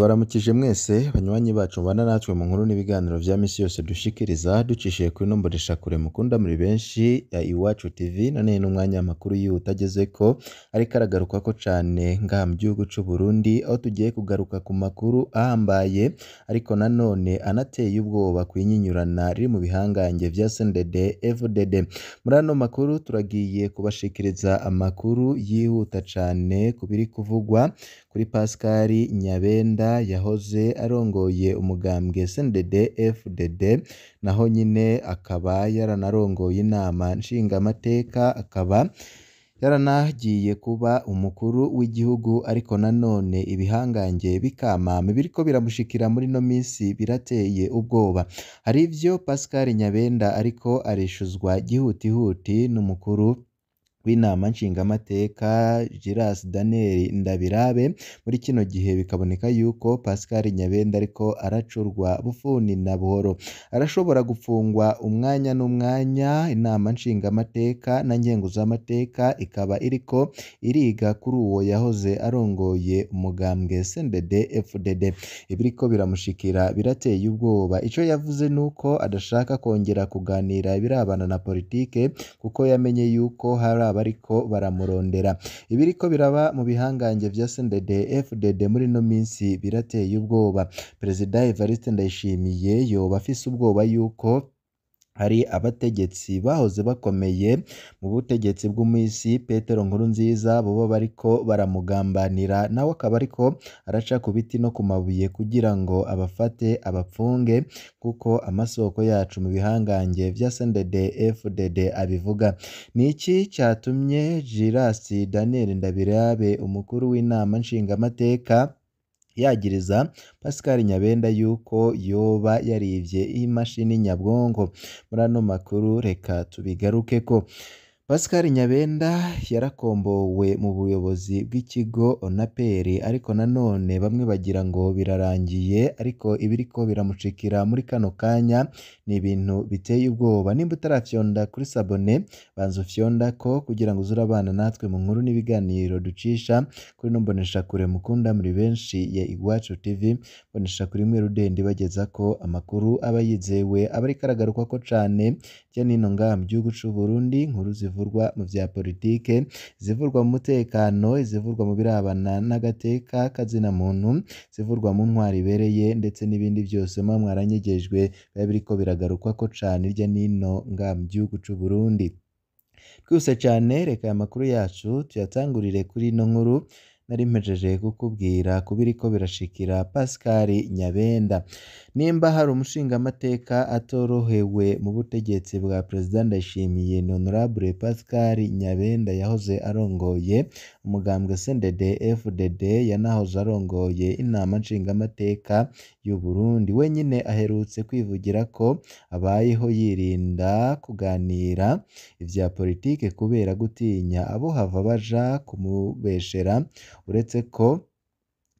ndabaramukije mwese banywanyi bacu mubana natwe mu nkuru n'ibiganiro bya minsi yose dushikiriza ducishije kuri nomboreshakure mukunda muri benshi ya iwacu tv none ni umwanya amakuru ageze ko ariko aragaruka ko cyane ngaha mu gihugu cy'u Burundi aho tugiye kugaruka ku makuru ahambaye ariko nanone anateye ubwoba ku inyinyurana riri mu bihangange bya sendede evudede muri ano makuru turagiye kubashikiriza amakuru yihuta cyane ku biri kuvugwa kuri pascal nyabenda yahoze arongoye umugambwe SNDD FDD naho nyine akaba yaranarongoye inama nshingamateka akaba yaranagiye kuba umukuru w'igihugu ariko nanone ibihangange bikamama biriko biramushikira muri no minsi birateye ubwoba hari ivyo Pascal Nyabenda ariko arishuzwa gihutihuti n'umukuru w'inama nshingamateka Giras Daniel Ndabirabe muri kino gihe bikaboneka yuko Pascal Nyabenda ariko aracurwa bufuni na buhoro arashobora gufungwa umwanya n'umwanya inama nshingamateka na ngengo ngenguzamateka ikaba iriko iriga kuri uwo yahoze arongoye umugambwe CNDD FDD ibiriko biramushikira birateye ubwoba icyo yavuze nuko adashaka kongera kuganira birabana na politike kuko yamenye yuko hari bariko baramurondera ibiriko biraba mu bihangange bya sendede fdd muri ino minsi birateye ubwoba perezida evariste ndayishimiye yoba afise ubwoba yuko hari abategetsi bahoze bakomeye mu butegetsi bw'umwisi petero Nkuru nziza baba bariko baramugambanira nawe akaba ariko araca ku biti no ku mabuye kugira ngo abafate abapfunge kuko amasoko yacu mu bihangange bya sendede fdd abivuga ni iki cyatumye girasi daniel ndabirabe umukuru w'inama nshingamateka yagiriza Pascal Nyabenda yuko yoba yaribye imashini nyabwonko muri ano makuru reka tubigarukeko Pascal Nyabenda yarakombowe mu buyobozi bw'ikigo ONAPR ariko nanone bamwe bagira ngo birarangiye ariko ibiri ko biramucikira muri kano kanya ni ibintu biteye ubwoba nimba utarafyonda kuri sabone banza ufyonda ko kugira ngo uzure abana natwe mu nkuru n'ibiganiro ducisha kuri no kure mukunda muri benshi ya Iwacu TV mboneshakure imwe rudende bageza ko amakuru aba yizewe aba ariko aragarukwako cyane n'ino ngaha mu gihugu cy'u Burundi inkuru zivurwa mu bya politike zivurwa mu mutekano izivurwa mu birabana n'agateka kazina muntu zivurwa mu ntwari ibereye ndetse n'ibindi byose muba mwaranyegejwe biba biriko biragarukwa ko cyane hirya n'ino ngaha mu gihugu cy'u Burundi twihuse cyane reka aya makuru yacu tuyatangurire kuri ino nkuru nari mpejeje kukubwira kubiri ko birashikira Pascal Nyabenda nimba hari umushingamateka atorohewe mu butegetsi bwa perezida Ndayishimiye Honorable Pascal Nyabenda yahoze arongoye umugambwe CNDD FDD yanahoze arongoye inama nshingamateka y'u Burundi wenyine aherutse kwivugira ko abayeho yirinda kuganira ibya politiki kubera gutinya abo hava baja kumubeshera uretse ko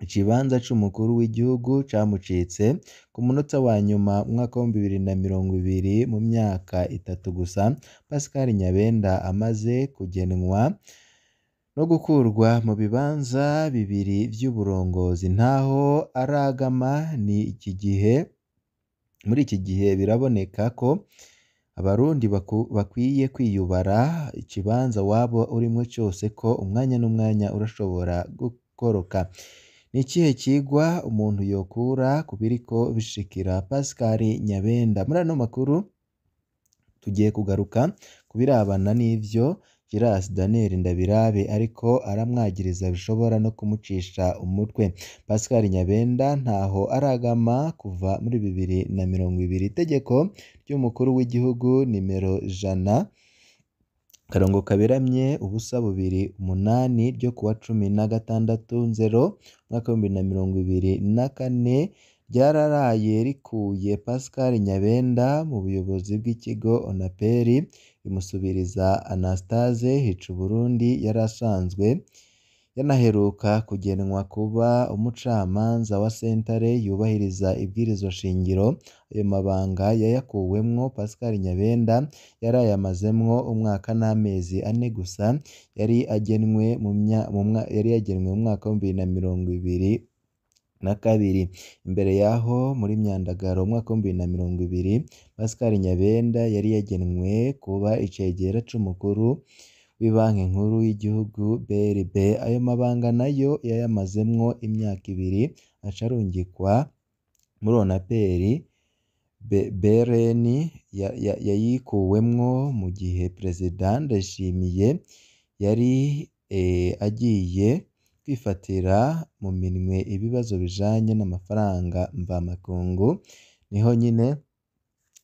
Ikibanza c'umukuru w'igihugu camucitse ku munota wa nyuma umwaka w'ibihumbi bibiri na mirongo ibiri mu myaka itatu gusa Pascal Nyabenda amaze kugenwa no gukurwa mu bibanza bibiri vy'uburongozi ntaho aragama ni iki gihe muri iki gihe biraboneka ko abarundi bakwiye kwiyubara ikibanza waba urimo cyose ko umwanya n'umwanya urashobora gukoroka Ni ikihe kigwa umuntu yokura ku biriko bishikira Pascal Nyabenda muri ano makuru tugiye kugaruka ku birabana n'ivyo Giras Daniel Ndabirabe ariko aramwagiriza bishobora no kumucisha umutwe Pascal Nyabenda ntaho aragama kuva muri bibiri na mirongo ibiri itegeko ry'umukuru w'igihugu nimero jana Akarongo kaberamye ubusa bubiri umunani ryo kuwa cumi na gatandatu nzero umwaka w'ibihumbi na mirongo ibiri na kane, ryararaye rikuye Pascal Nyabenda mu buyobozi bw'ikigo Onaperi, rimusubiriza Anastase Hicuburundi yari asanzwe yanaheruka kugenwa kuba umucamanza wa sentare yubahiriza ibwirizo shingiro ayo mabanga yayakuwemwo Pascal Nyabenda yari ayamazemwo umwaka n'amezi ane gusa yari agenwe mu yari yagenwe mu mwaka wa bibiri na mirongo ibiri na kabiri imbere yaho muri Myandagaro umwaka wa bibiri na mirongo ibiri Pascal Nyabenda yari yagenwe kuba icegera cyumukuru. b'ibanki nkuru y'igihugu BRB, ayo mabanga nayo yayamazemo imyaka ibiri aca arungikwa muri ONAPR, BRN yayikuwemwo mu gihe Perezida Ndayishimiye yari e, agiye kwifatira mu minwe ibibazo bijanye n'amafaranga mvamakungu, niho nyine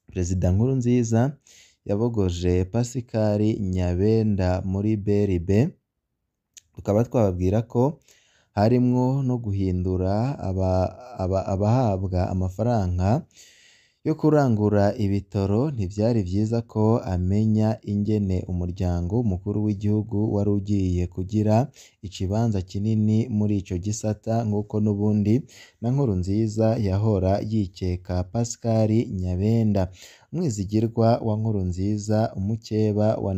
Perezida Nkuru nziza, yabogoje Pascal Nyabenda muri BRB tukaba twababwira ko harimwo no guhindura abahabwa amafaranga yo kurangura ibitaro ntibyari byiza ko amenya ingene umuryango mukuru w'igihugu wari ugiye kugira ikibanza kinini muri icyo gisata nk'uko n'ubundi na Nkuru nziza yahora yikeka Pascal Nyabenda umwizigirwa wa Nkuru nziza umukeba wa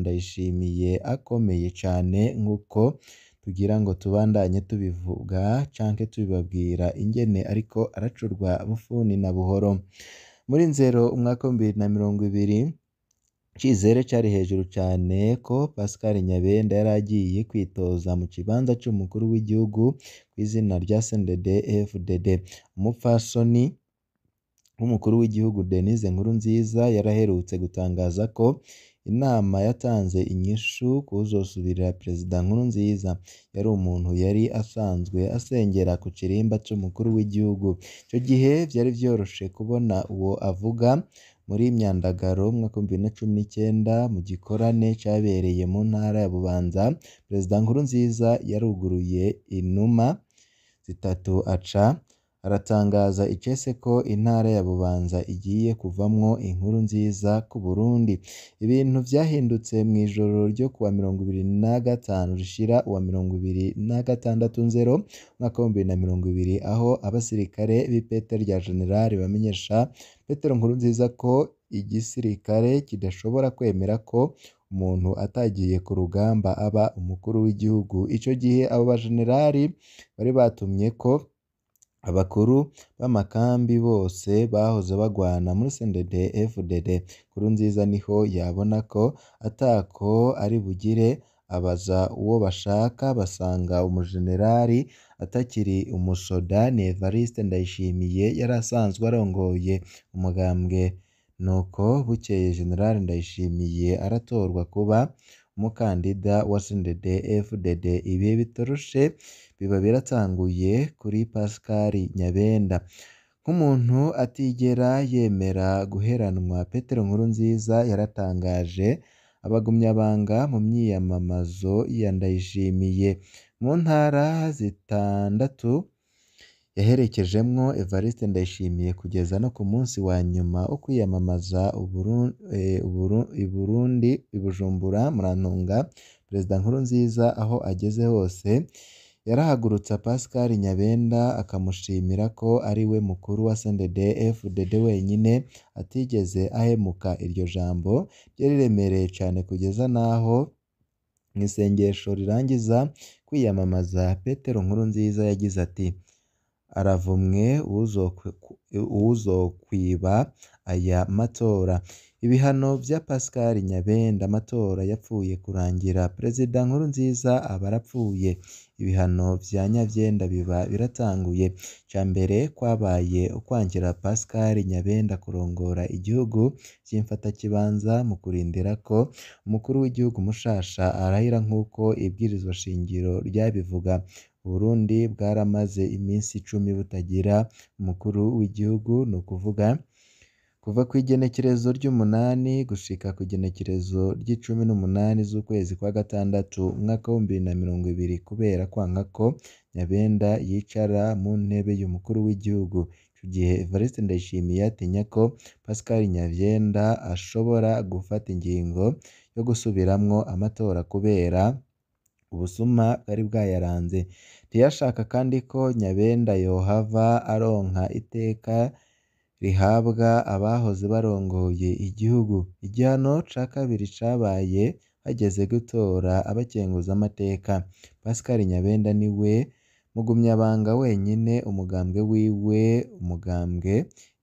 akomeye cyane nk'uko tugira ngo tubandanye tubivuga canke tubibabwira ingene ariko aracurwa bufuni na buhoro muri nzero umwaka w'ibihumbi na mirongo ibiri icyizere cyari hejuru cyane ko Pascal Nyabenda yari agiye kwitoza mu kibanza cy'umukuru w'igihugu ku izina rya CNDD FDD umupfasoni w'umukuru w'igihugu Denise Nkurunziza yaraherutse gutangaza ko Inama yatanze inyishu k'uzosubirira Perezida Nkurunziza yari umuntu yari asanzwe asengera ku kirimba cy'umukuru w'igihugu icyo gihe byari byoroshye kubona uwo avuga muri myandagaro mu mwaka w'ibihumbi bibiri na cumi n'icyenda mu gikorane cyabereye mu ntara ya Bubanza Perezida Nkurunziza yaruguruye inuma zitatu aca aratangaza icese ko intara ya Bubanza igiye kuvamwo inkuru nziza ku Burundi ibintu byahindutse mu ijoro ryo kuwa mirongo ibiri na gatanu rishira uwa mirongo ibiri na 26 nzero umwaka mirongo ibiri aho abasirikare b'ipete rya generali bamenyesha Petero Nkuru nziza ko igisirikare kidashobora kwemera ko umuntu atagiye ku rugamba aba umukuru w'igihugu icyo gihe abo bajenerali bari batumye ko Abakuru b'amakambi bose bahoze bagwana muri sendede CNDD kuru nziza niho yabona ko atako ari bugire abaza uwo bashaka basanga umujenerali atakiri umusudani Evariste Ndayishimiye yari asanzwe arongoye umugambwe nuko bukeye Jenerali Ndayishimiye aratorwa kuba umukandida wa CNDD-FDD ibi bitoroshe biba biratanguye kuri Pascal Nyabenda nk'umuntu atigera yemera guheranwa Petero Nkuru nziza yaratangaje abagumyabanga mu myiyamamazo yandayishimiye mu ntara zitandatu yaherekejemo Evariste Ndayishimiye kugeza no ku munsi wa nyuma wo kwiyamamaza e, i Burundi i Bujumbura Murantunga Perezida Nkuru nziza aho ageze hose yarahagurutsa Pascal Nyabenda akamushimira ko ari we mukuru wa Sendege FDD wenyine atigeze ahemuka iryo jambo ryari riremereye cyane kugeza n'aho mu isengesho rirangiza kwiyamamaza Petero Nkurunziza yagize ati aravumwe uzokwiba aya matora ibihano bya Pascal Nyabenda amatora yapfuye kurangira Perezida Nkurunziza aba arapfuye ibihano bya nyabyenda biba biratanguye icya mbere kwabaye ukwangira Pascal Nyabenda kurongora igihugu kibanza mu kurindira ko umukuru w'igihugu mushasha arahira nk'uko ibwirizwa shingiro ryabivuga Uburundi bwaramaze iminsi icumi butagira umukuru w'igihugu ni ukuvuga Kuva ku igenekerezo ry'umunani gushika ku igenekerezo ry'icumi n'umunani z'ukwezi kwa gatandatu umwaka w'ibihumbi na mirongo ibiri kubera kwanga ko Nyabenda yicara mu ntebe y'Umukuru w'Igihugu, ico gihe Evariste Ndayishimiye atinya ko Pascal Nyabenda ashobora gufata ingingo yo gusubiramo amatora kubera ubusuma bwari bwayaranze, ntiyashaka kandi ko Nyabenda yohava aronka iteka rihabwa abahoze barongoye igihugu, igihano ca kabiri cabaye hageze gutora amateka. Pascal Nyabenda ni we mugumyabanga wenyine umugambwe wiwe umugambwe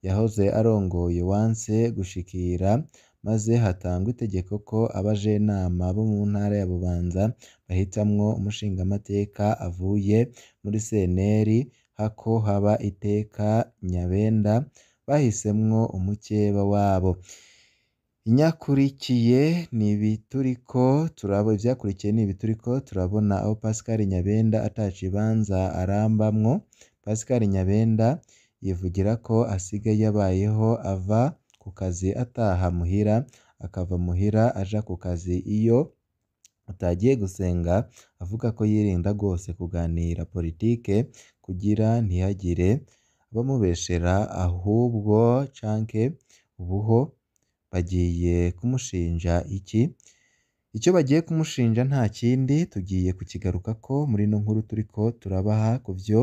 yahoze arongoye wanse gushikira maze hatangwa itegeko ko abajenama bo mu ntara ya Bubanza bahitamwo umushingamateka avuye muri senteri hako haba iteka Nyabenda bahisemwo umukeba wabo inyakurikiye ni ibituriko turabo ivyakurikiye ni ibituriko turabona aho Pascal Nyabenda ataca ibanza arambamwo Pascal Nyabenda yivugira ko asiga yabayeho ava ku kazi ataha muhira akava muhira aja ku kazi iyo atagiye gusenga avuga ko yirinda rwose kuganira politike kugira ntiyagire, bamubeshyera ahubwo canke ubuho bagiye kumushinja iki icyo bagiye kumushinja nta kindi tugiye kukigaruka ko muri ino nkuru turiko turabaha ku vyo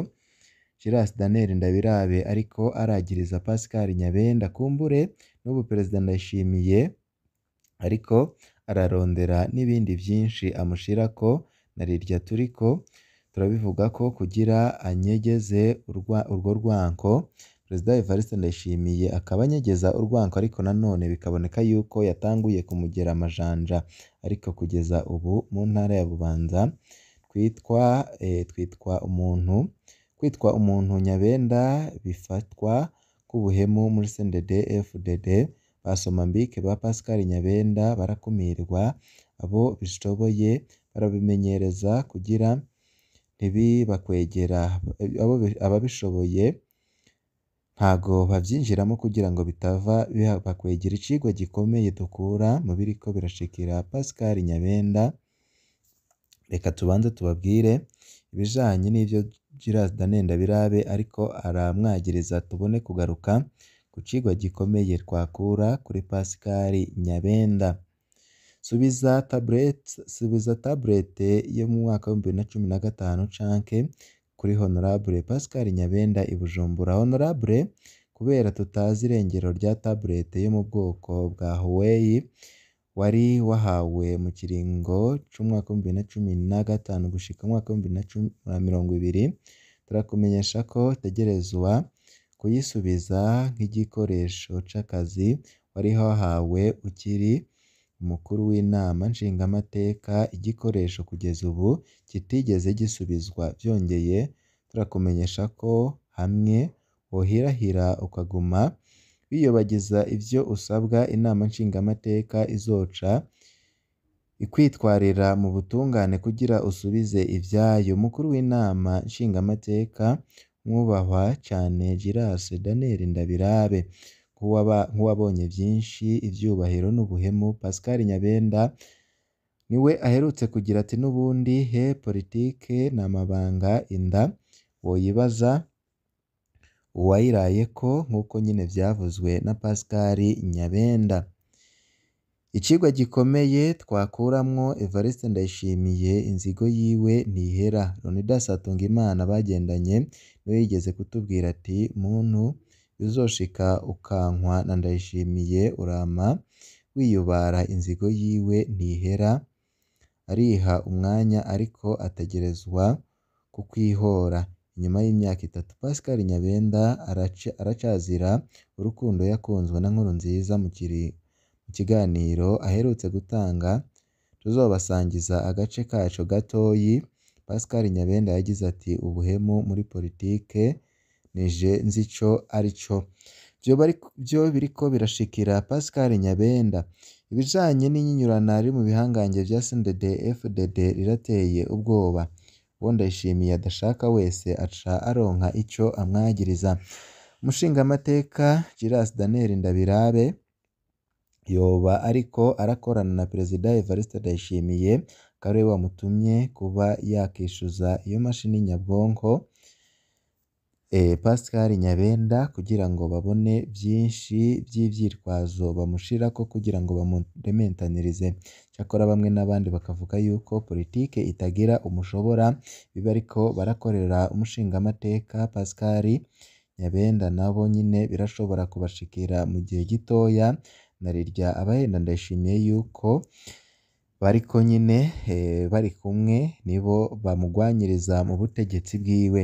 Giras Daniel Ndabirabe ariko aragiriza Pascal Nyabenda kumbure n'ubu Perezida Ndayishimiye ariko ararondera n'ibindi vyinshi amushirako na rirya turiko turabivuga ko kugira anyegeze urwo rwanko Perezida Evariste Ndayishimiye akaba anyegeza urwango ariko nanone bikaboneka yuko yatanguye kumugera amajanja ariko kugeza ubu mu ntara ya Bubanza twitwa eh, twitwa umuntu kwitwa umuntu nyabenda bifatwa kubuhemu muri CNDD FDD ba Somambike ba Pascal Nyabenda barakumirwa abo bishoboye barabimenyereza kugira ibi bakwegera ababishoboye ntago babyinjiramo kugira ngo bitava bakwegera ikigo gikomeye dukura mu ko birashikira Pascal Nyabenda reka tubanze tubabwire ibijanye n’ibyo Gildas birabe ariko aramwagiriza tubone kugaruka ku cigwa gikomeye twakura kuri Pascal Nyabenda subiza tablet subiza tablet yo mu mwaka na cumi na gatanu canke kuri honorable Pascal Nyabenda i Bujumbura honorable kubera tutazi irengero rya tablet yo mu bwoko bwa Huawei wari wahawe mu kiringo c'umwaka na gatanu gushika umwaka na na cumi mirongo ibiri turakumenyesha ko utegerezwa kuyisubiza nk'igikoresho c'akazi wari wahawe ukiri umukuru w'inama nshingamateka igikoresho kugeza ubu kitigeze gisubizwa byongeye turakumenyesha ko hamwe wohirahira ukaguma wiyobagiza ibyo usabwa inama nshingamateka izoca ikwitwarira mu butungane kugira usubize ibyayo umukuru w'inama nshingamateka mwubahwa cyane Girase Daniel Ndabirabe nk'uwabonye byinshi ibyubahiro n'ubuhemu Pascal Nyabenda niwe aherutse kugira ati n'ubundi he politike ni amabanga inda woyibaza uwayiraye ko nk'uko nyine byavuzwe na Pascal Nyabenda Ikigo gikomeye twakuramwo Evariste Ndayishimiye inzigo yiwe ntihera Leonidas Hatungimana bagendanye niwe yigeze kutubwira ati muntu Uzoshika ukankwa na Ndayishimiye urama wiyubara inzigo yiwe ntihera ariha umwanya ariko ategerezwa kukwihora nyuma y'imyaka itatu Pascal Nyabenda aracazira urukundo yakunzwe na nkuru nziza mu kiganiro aherutse gutanga tuzobasangiza agace kacu gatoyi Pascal Nyabenda yagize ati ubuhemu muri politike nije nzi icyo ari cyo byo ko birashikira Pascal Nyabenda ibijyanye n'inyinyurana riri mu bihangange bya CNDD-FDD rirateye ubwoba uwo adashaka wese aca aronka icyo amwagiriza umushingamateka Giras Daniel Ndabirabe yoba ariko arakorana na Perezida Evariste Ndayishimiye akaba ariwe wamutumye kuba yakishuza iyo mashini nyabwonko Eh, Pascal Nyabenda kugira ngo babone byinshi by'ibyitwazo bamushira ko kugira ngo bamudementaririze. Cyakora bamwe n'abandi bakavuga yuko politiki itagira umushobora, biba ariko barakorera umushingamateka Pascal Nyabenda nabo nyine birashobora kubashikira mu gihe gitoya, narirya abahenda ndayishimiye yuko bariko nyine eh, bari kumwe nibo bamugwanyiriza mu butegetsi bwiwe.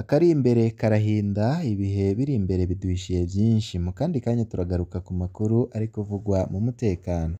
Akari imbere karahinda, ibihe biri imbere biduhishiye byinshi, mu kandi kanya turagaruka ku makuru ari kuvugwa mu mutekano.